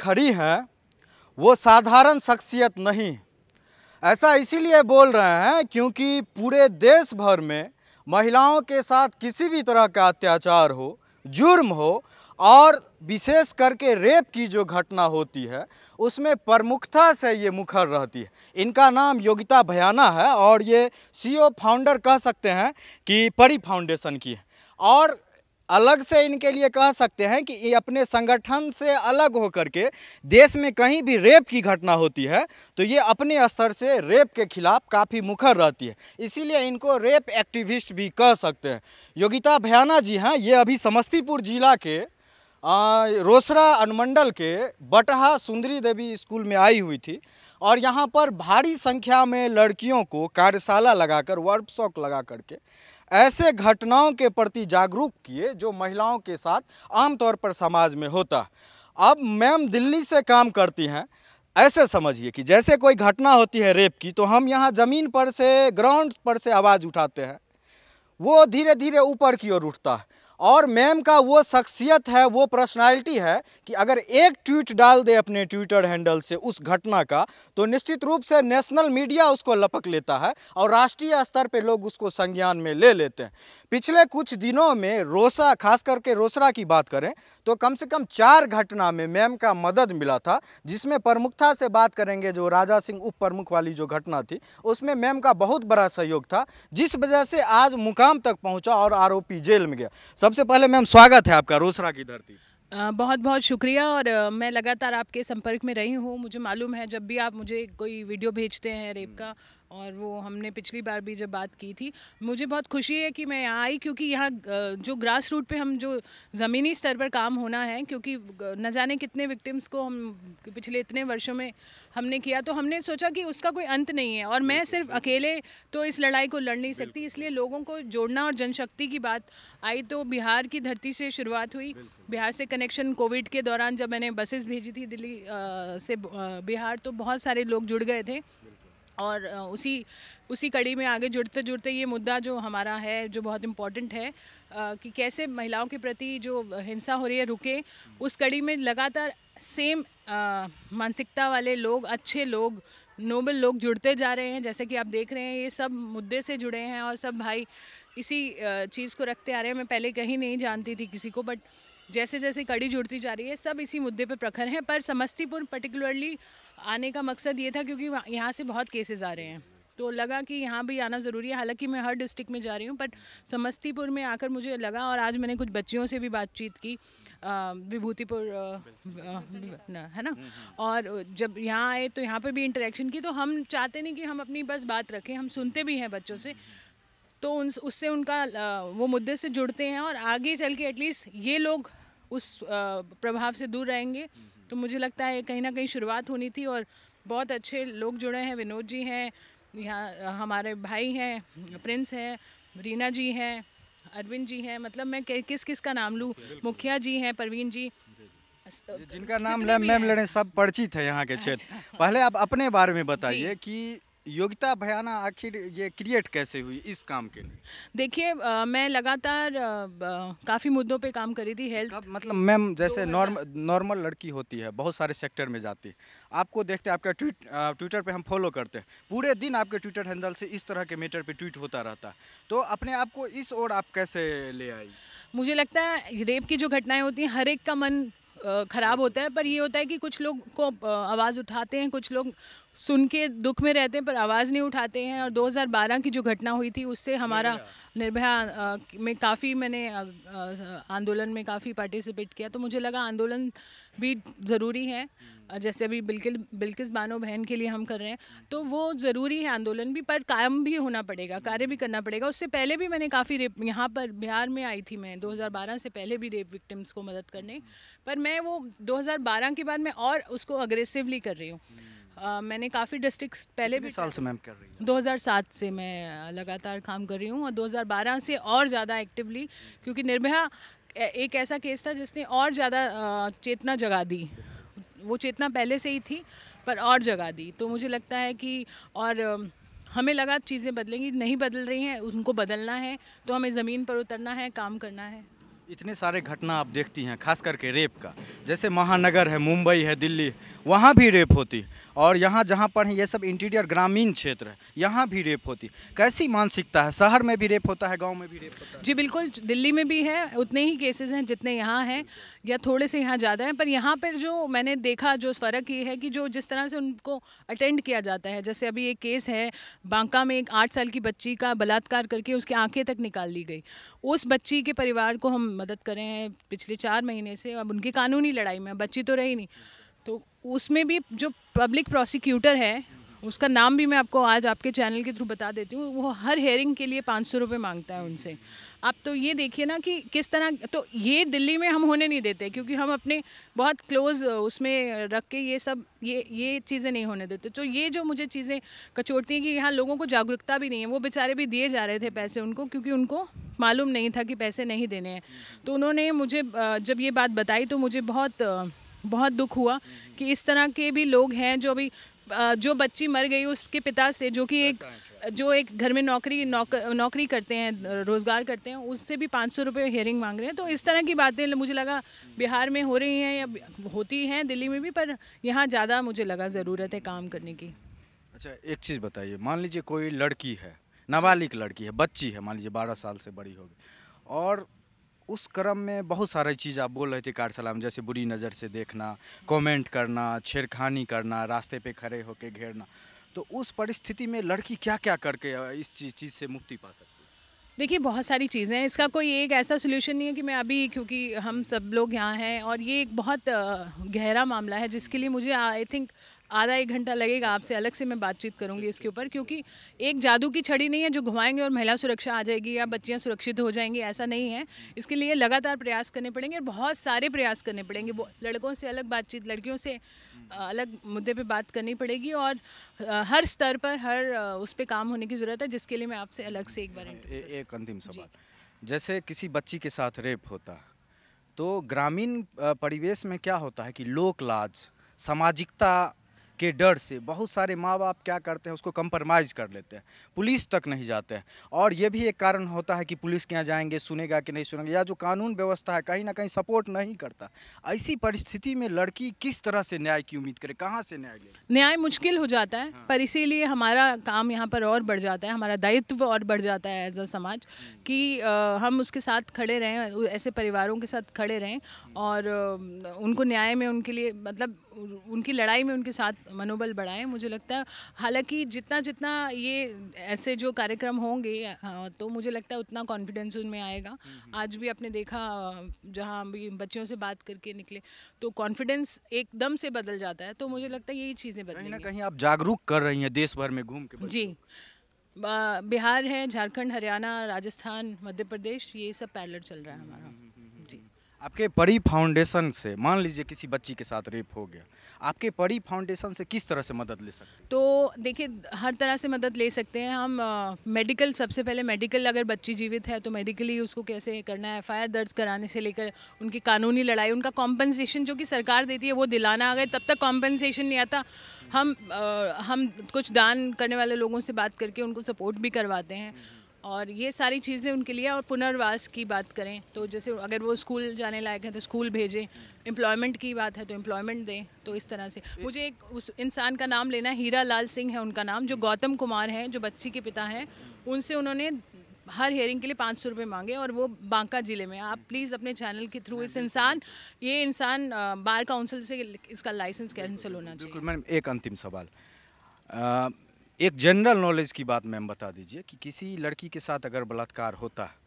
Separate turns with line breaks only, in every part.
खड़ी है वो साधारण शख्सियत नहीं ऐसा इसीलिए बोल रहे हैं क्योंकि पूरे देश भर में महिलाओं के साथ किसी भी तरह का अत्याचार हो जुर्म हो और विशेष करके रेप की जो घटना होती है उसमें प्रमुखता से ये मुखर रहती है इनका नाम योगिता भयाना है और ये सीईओ फाउंडर e कह सकते हैं कि परी फाउंडेशन की है और अलग से इनके लिए कह सकते हैं कि ये अपने संगठन से अलग होकर के देश में कहीं भी रेप की घटना होती है तो ये अपने स्तर से रेप के खिलाफ काफ़ी मुखर रहती है इसीलिए इनको रेप एक्टिविस्ट भी कह सकते हैं योगिता भयाना जी हैं ये अभी समस्तीपुर जिला के रोसरा अनुमंडल के बटहा सुंदरी देवी स्कूल में आई हुई थी और यहाँ पर भारी संख्या में लड़कियों को कार्यशाला लगाकर वर्कशॉप लगा करके ऐसे घटनाओं के प्रति जागरूक किए जो महिलाओं के साथ आमतौर पर समाज में होता है अब मैम दिल्ली से काम करती हैं ऐसे समझिए कि जैसे कोई घटना होती है रेप की तो हम यहाँ ज़मीन पर से ग्राउंड पर से आवाज़ उठाते हैं वो धीरे धीरे ऊपर की ओर उठता है और मैम का वो शख्सियत है वो पर्सनालिटी है कि अगर एक ट्वीट डाल दे अपने ट्विटर हैंडल से उस घटना का तो निश्चित रूप से नेशनल मीडिया उसको लपक लेता है और राष्ट्रीय स्तर पर लोग उसको संज्ञान में ले लेते हैं पिछले कुछ दिनों में रोसा खास करके रोसरा की बात करें तो कम से कम चार घटना में मैम का मदद मिला था जिसमें प्रमुखता से बात करेंगे जो राजा सिंह उप प्रमुख वाली जो घटना थी उसमें मैम का बहुत बड़ा सहयोग था जिस वजह से आज मुकाम तक पहुँचा और आरोपी जेल में गया सबसे पहले मैम स्वागत है आपका रोसरा की धरती
बहुत बहुत शुक्रिया और मैं लगातार आपके संपर्क में रही हूँ मुझे मालूम है जब भी आप मुझे कोई वीडियो भेजते हैं रेप हम्म। का और वो हमने पिछली बार भी जब बात की थी मुझे बहुत खुशी है कि मैं यहाँ आई क्योंकि यहाँ जो ग्रास रूट पे हम जो ज़मीनी स्तर पर काम होना है क्योंकि न जाने कितने विक्टिम्स को हम पिछले इतने वर्षों में हमने किया तो हमने सोचा कि उसका कोई अंत नहीं है और मैं सिर्फ अकेले तो इस लड़ाई को लड़ नहीं सकती इसलिए लोगों को जोड़ना और जनशक्ति की बात आई तो बिहार की धरती से शुरुआत हुई बिहार से कनेक्शन कोविड के दौरान जब मैंने बसेस भेजी थी दिल्ली से बिहार तो बहुत सारे लोग जुड़ गए थे और उसी उसी कड़ी में आगे जुड़ते जुड़ते ये मुद्दा जो हमारा है जो बहुत इम्पॉर्टेंट है कि कैसे महिलाओं के प्रति जो हिंसा हो रही है रुके उस कड़ी में लगातार सेम मानसिकता वाले लोग अच्छे लोग नोबल लोग जुड़ते जा रहे हैं जैसे कि आप देख रहे हैं ये सब मुद्दे से जुड़े हैं और सब भाई इसी चीज़ को रखते आ रहे हैं मैं पहले कहीं नहीं जानती थी किसी को बट जैसे जैसे कड़ी जुड़ती जा रही है सब इसी मुद्दे पर प्रखर हैं पर समस्तीपुर पर्टिकुलरली आने का मकसद ये था क्योंकि यहाँ से बहुत केसेस आ रहे हैं तो लगा कि यहाँ भी आना ज़रूरी है हालांकि मैं हर डिस्ट्रिक्ट में जा रही हूँ बट समस्तीपुर में आकर मुझे लगा और आज मैंने कुछ बच्चियों से भी बातचीत की विभूतिपुर है ना और जब यहाँ आए तो यहाँ पर भी इंटरेक्शन की तो हम चाहते नहीं कि हम अपनी बस बात रखें हम सुनते भी हैं बच्चों से तो उन उससे उनका वो मुद्दे से जुड़ते हैं और आगे चल के एटलीस्ट ये लोग उस प्रभाव से दूर रहेंगे तो मुझे लगता है कहीं ना कहीं शुरुआत होनी थी और बहुत अच्छे लोग जुड़े हैं विनोद जी हैं यहाँ हमारे भाई हैं प्रिंस हैं रीना जी हैं अरविंद जी हैं मतलब मैं किस किस का नाम लूँ मुखिया जी हैं परवीन जी जिनका नाम मैम
लड़े सब परिचित है यहाँ के क्षेत्र अच्छा। पहले आप अपने बारे में बताइए कि योग्यता भयाना आखिर ये क्रिएट कैसे हुई इस काम के लिए
देखिए मैं लगातार काफ़ी मुद्दों पे काम करी थी हेल्थ मतलब
मैम जैसे नॉर्म नॉर्मल लड़की होती है बहुत सारे सेक्टर में जाती है आपको देखते हैं आपका ट्वीट ट्विटर पे हम फॉलो करते हैं पूरे दिन आपके ट्विटर हैंडल से इस तरह के मैटर पे ट्वीट होता रहता तो अपने आप को इस ओर आप कैसे ले आई
मुझे लगता है रेप की जो घटनाएँ होती हैं हर एक का मन ख़राब होता है पर ये होता है कि कुछ लोग को आवाज़ उठाते हैं कुछ लोग सुन के दुख में रहते हैं पर आवाज़ नहीं उठाते हैं और 2012 की जो घटना हुई थी उससे हमारा निर्भया में काफ़ी मैंने आंदोलन में काफ़ी पार्टिसिपेट किया तो मुझे लगा आंदोलन भी ज़रूरी है हम्म। जैसे अभी बिल्किल बिल्किस बानो बहन के लिए हम कर रहे हैं तो वो ज़रूरी है आंदोलन भी पर कायम भी होना पड़ेगा कार्य भी करना पड़ेगा उससे पहले भी मैंने काफ़ी रेप यहाँ पर बिहार में आई थी मैं 2012 से पहले भी रेप विक्टिम्स को मदद करने हम्म। पर मैं वो 2012 के बाद मैं और उसको अग्रेसिवली कर रही हूँ हम्म। मैंने काफ़ी डिस्ट्रिक्स पहले भी साल से मैम कर रही हूँ 2007 से मैं लगातार काम कर रही हूँ और 2012 से और ज़्यादा एक्टिवली क्योंकि निर्भया एक ऐसा केस था जिसने और ज़्यादा चेतना जगा दी वो चेतना पहले से ही थी पर और जगा दी तो मुझे लगता है कि और हमें लगा चीज़ें बदलेंगी नहीं बदल रही हैं उनको बदलना है तो हमें ज़मीन पर उतरना है काम करना है
इतने सारे घटना आप देखती हैं खास करके रेप का जैसे महानगर है मुंबई है दिल्ली वहाँ भी रेप होती और यहाँ जहाँ पर हैं ये सब इंटीरियर ग्रामीण क्षेत्र है यहाँ भी रेप होती कैसी मानसिकता है शहर में भी रेप होता है गाँव में भी रेप
होता है जी बिल्कुल दिल्ली में भी है उतने ही केसेस हैं जितने यहाँ हैं या थोड़े से यहाँ ज़्यादा हैं पर यहाँ पर जो मैंने देखा जो फ़र्क ये है कि जो जिस तरह से उनको अटेंड किया जाता है जैसे अभी एक केस है बांका में एक आठ साल की बच्ची का बलात्कार करके उसकी आंखें तक निकाल ली गई उस बच्ची के परिवार को हम मदद कर रहे हैं पिछले चार महीने से अब उनकी कानूनी लड़ाई में बच्ची तो रही नहीं तो उसमें भी जो पब्लिक प्रोसिक्यूटर है उसका नाम भी मैं आपको आज आपके चैनल के थ्रू बता देती हूँ वो हर हेयरिंग के लिए पाँच सौ रुपये मांगता है उनसे आप तो ये देखिए ना कि किस तरह तो ये दिल्ली में हम होने नहीं देते क्योंकि हम अपने बहुत क्लोज उसमें रख के ये सब ये ये चीज़ें नहीं होने देते तो ये जो मुझे चीज़ें कचोड़ती हैं कि यहाँ लोगों को जागरूकता भी नहीं है वो बेचारे भी दिए जा रहे थे पैसे उनको क्योंकि उनको मालूम नहीं था कि पैसे नहीं देने हैं तो उन्होंने मुझे जब ये बात बताई तो मुझे बहुत बहुत दुख हुआ कि इस तरह के भी लोग हैं जो अभी जो बच्ची मर गई उसके पिता से जो कि एक जो एक घर में नौकरी नौक, नौकरी करते हैं रोज़गार करते हैं उससे भी पाँच सौ रुपये हेयरिंग मांग रहे हैं तो इस तरह की बातें मुझे लगा बिहार में हो रही हैं या होती हैं दिल्ली में भी पर यहाँ ज़्यादा मुझे लगा ज़रूरत है काम करने की
अच्छा एक चीज़ बताइए मान लीजिए कोई लड़की है नाबालिग लड़की है बच्ची है मान लीजिए बारह साल से बड़ी होगी और उस क्रम में बहुत सारे चीज़ आप बोल रहे थे कार सलाम जैसे बुरी नज़र से देखना कमेंट करना छेड़खानी करना रास्ते पे खड़े होके घेरना तो उस परिस्थिति में लड़की क्या क्या करके इस चीज़ चीज़ से मुक्ति पा सकती है
देखिए बहुत सारी चीज़ें हैं इसका कोई एक ऐसा सोल्यूशन नहीं है कि मैं अभी क्योंकि हम सब लोग यहाँ हैं और ये एक बहुत गहरा मामला है जिसके लिए मुझे आई थिंक आधा एक घंटा लगेगा आपसे अलग से मैं बातचीत करूंगी इसके ऊपर क्योंकि एक जादू की छड़ी नहीं है जो घुमाएंगे और महिला सुरक्षा आ जाएगी या बच्चियां सुरक्षित हो जाएंगी ऐसा नहीं है इसके लिए लगातार प्रयास करने पड़ेंगे और बहुत सारे प्रयास करने पड़ेंगे लड़कों से अलग बातचीत लड़कियों से अलग मुद्दे पर बात करनी पड़ेगी और हर स्तर पर हर उस पर काम होने की ज़रूरत है जिसके लिए मैं आपसे अलग से एक बार हाँ,
एक अंतिम सवाल जैसे किसी बच्ची के साथ रेप होता तो ग्रामीण परिवेश में क्या होता है कि लोक लाज सामाजिकता के डर से बहुत सारे माँ बाप क्या करते हैं उसको कंप्रोमाइज़ कर लेते हैं पुलिस तक नहीं जाते हैं और ये भी एक कारण होता है कि पुलिस के यहाँ जाएंगे सुनेगा कि नहीं सुनेगा या जो कानून व्यवस्था है कहीं ना कहीं सपोर्ट नहीं करता ऐसी परिस्थिति में लड़की किस तरह से न्याय की उम्मीद करे कहाँ से न्याय ले
न्याय मुश्किल हो जाता है हाँ। पर इसीलिए हमारा काम यहाँ पर और बढ़ जाता है हमारा दायित्व और बढ़ जाता है एज हम्म। अ समाज कि हम उसके साथ खड़े रहें ऐसे परिवारों के साथ खड़े रहें हम्म। और उनको न्याय में उनके लिए मतलब उनकी लड़ाई में उनके साथ मनोबल बढ़ाएं मुझे लगता है हालांकि जितना जितना ये ऐसे जो कार्यक्रम होंगे हाँ, तो मुझे लगता है उतना कॉन्फिडेंस उनमें आएगा आज भी आपने देखा जहाँ भी बच्चों से बात करके निकले तो कॉन्फिडेंस एकदम से बदल जाता है तो मुझे लगता है यही चीज़ें बदल ना कहीं आप
जागरूक कर रही हैं देश भर में घूम के जी
बिहार है झारखंड हरियाणा राजस्थान मध्य प्रदेश ये सब पैरलर चल रहा है हमारा
आपके परी फाउंडेशन से मान लीजिए किसी बच्ची के साथ रेप हो गया आपके परी फाउंडेशन से किस तरह से मदद ले सकते
तो देखिए हर तरह से मदद ले सकते हैं हम मेडिकल मेडिकल सबसे पहले मेडिकल अगर बच्ची जीवित है तो मेडिकली उसको कैसे करना है एफ दर्ज कराने से लेकर उनकी कानूनी लड़ाई उनका कॉम्पनसेशन जो कि सरकार देती है वो दिलाना अगर तब तक कॉम्पनसेशन नहीं आता हम uh, हम कुछ दान करने वाले लोगों से बात करके उनको सपोर्ट भी करवाते हैं और ये सारी चीज़ें उनके लिए और पुनर्वास की बात करें तो जैसे अगर वो स्कूल जाने लायक है तो स्कूल भेजें एम्प्लॉयमेंट की बात है तो एम्प्लॉयमेंट दें तो इस तरह से मुझे एक उस इंसान का नाम लेना हीरा लाल सिंह है उनका नाम जो गौतम कुमार हैं जो बच्ची के पिता हैं उनसे उन्होंने हर हेयरिंग के लिए पाँच सौ रुपये मांगे और वो बांका ज़िले में आप प्लीज़ अपने चैनल के थ्रू इस इंसान ये इंसान बार काउंसिल से इसका लाइसेंस कैंसिल होना चाहिए
मैम एक अंतिम सवाल एक जनरल नॉलेज की बात मैम बता दीजिए कि किसी लड़की के साथ अगर बलात्कार होता है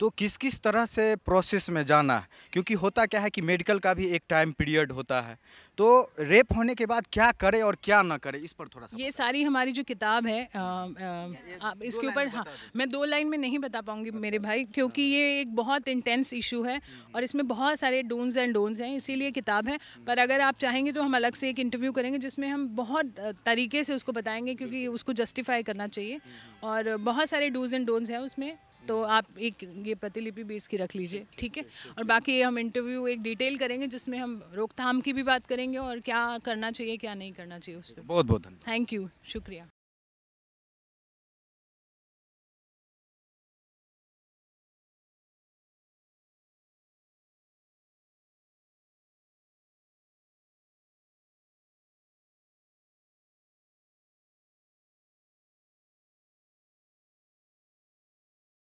तो किस किस तरह से प्रोसेस में जाना है क्योंकि होता क्या है कि मेडिकल का भी एक टाइम पीरियड होता है तो रेप होने के बाद क्या करे और क्या ना करे इस पर थोड़ा सा
ये सारी हमारी जो किताब है आ, आ, इसके ऊपर हाँ मैं दो लाइन में नहीं बता पाऊँगी अच्छा। मेरे भाई क्योंकि हाँ। ये एक बहुत इंटेंस इशू है हम्म। और इसमें बहुत सारे डोन्स एंड डोन्स हैं इसीलिए किताब है हम्म। पर अगर आप चाहेंगे तो हम अलग से एक इंटरव्यू करेंगे जिसमें हम बहुत तरीके से उसको बताएंगे क्योंकि उसको जस्टिफाई करना चाहिए हम्म, और बहुत सारे डूज एंड डोन्स हैं उसमें तो आप एक ये प्रतिलिपि बेस की रख लीजिए ठीक है और बाकी ये हम इंटरव्यू एक डिटेल करेंगे जिसमें हम रोकथाम की भी बात करेंगे और क्या करना चाहिए क्या नहीं करना चाहिए उस पर बहुत बहुत थैंक यू शुक्रिया